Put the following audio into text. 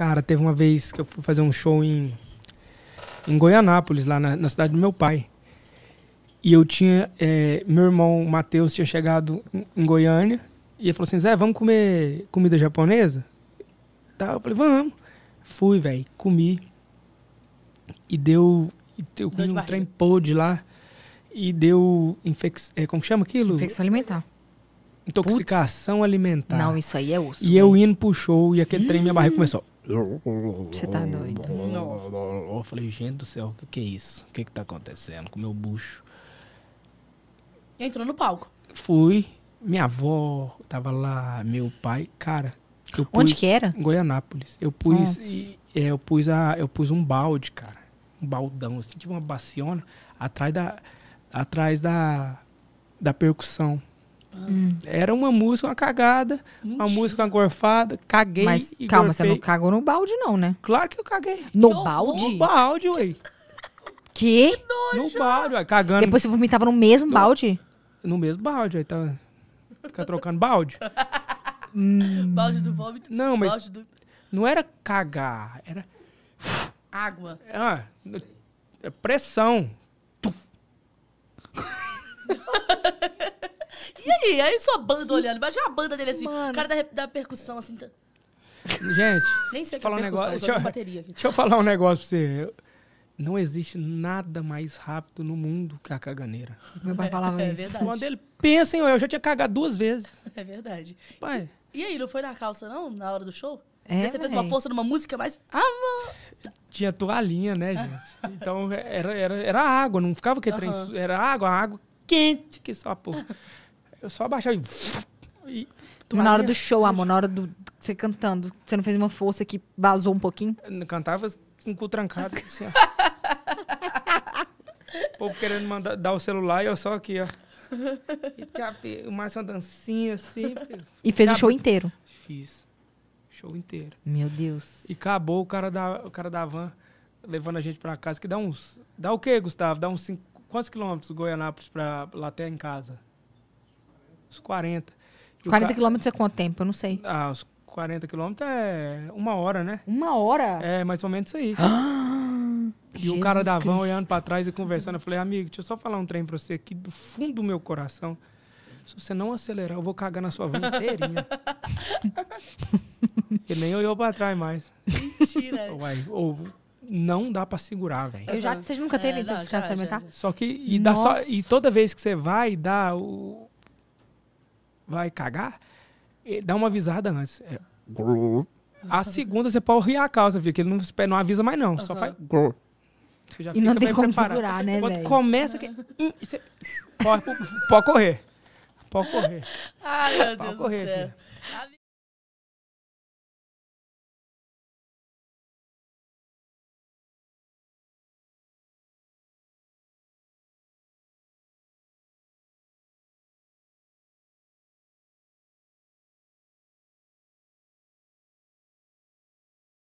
Cara, teve uma vez que eu fui fazer um show em, em Goianápolis, lá na, na cidade do meu pai. E eu tinha. É, meu irmão Matheus tinha chegado em, Goiânia e ele falou assim: Zé, vamos comer comida japonesa? Tá, eu falei: vamos. Fui, velho, comi. E deu. Eu comi um trem pôde lá e deu. Infec... É, como chama aquilo? Infecção alimentar. Intoxicação Puts. alimentar. Não, isso aí é osso. E véio. eu indo pro show e aquele hum. trem, minha barriga começou. Você tá doido? Não. Eu falei, gente do céu, o que, que é isso? O que, que tá acontecendo com o meu bucho? Entrou no palco. Fui. Minha avó tava lá, meu pai, cara. Pus, Onde que era? Em Goianápolis. Eu pus, é, eu pus a, eu pus um balde, cara, um baldão, assim, tipo uma baciona atrás da, atrás da, da percussão. Hum. Era uma música, uma cagada, Mentira. uma música, gorfada, caguei. Mas calma, gorfei. você não cagou no balde, não, né? Claro que eu caguei. No que balde? No balde, ué. Que? que no balde, ué, cagando. Depois você vomitava no mesmo no... balde? No mesmo balde, aí tá. Fica trocando balde. hum. Balde do vômito. Não, mas. Do... Não era cagar, era. Água. Ah, pressão. E aí? Aí sua banda olhando. Imagina a banda dele assim, Mano. o cara da, da percussão assim. Tá... Gente, nem sei que é falar é um negócio. Deixa eu, bateria aqui. deixa eu falar um negócio pra você. Não existe nada mais rápido no mundo que a caganeira. Meu pai falava é, é isso. Quando ele pensa em eu, eu já tinha cagado duas vezes. É verdade. Pai. E, e aí, não foi na calça, não? Na hora do show? É, você fez uma força numa música, mas. Amor. Tinha toalhinha, né, gente? Então é, era, era, era água, não ficava que trem. Era água, água quente que só, porra. Eu só abaixava e... e na hora do show, amor, na hora do você cantando, você não fez uma força que vazou um pouquinho? Eu cantava com o cu trancado, assim, ó. o povo querendo mandar, dar o celular e eu só aqui, ó. E tchap, mais uma dancinha, assim. E fez o show inteiro? Fiz. Show inteiro. Meu Deus. E acabou o cara da, o cara da van levando a gente pra casa, que dá uns... Dá o quê, Gustavo? Dá uns cinco, quantos quilômetros Goianápolis pra, lá até em casa? uns 40. E 40 quilômetros é quanto tempo? Eu não sei. Ah, uns 40 quilômetros é uma hora, né? Uma hora? É, mais ou menos isso aí. Ah, e Jesus o cara da van olhando para trás e conversando, eu falei, amigo, deixa eu só falar um trem para você aqui do fundo do meu coração. Se você não acelerar, eu vou cagar na sua van inteirinha. Ele nem olhou para trás mais. Mentira. ou não dá para segurar, velho. Eu já, vocês nunca teve é, entrevista já, já, já, Só que e dá só e toda vez que você vai dá o vai cagar, dá uma avisada antes. É. A segunda você pode rir a calça, viu? Que ele não, não avisa mais, não. Uhum. Só faz. e não tem como preparado. segurar, né? Quando começa. Que... Você... Pode, pode correr. Pode correr. Ai, meu pode Deus correr, do céu. Filho. Tá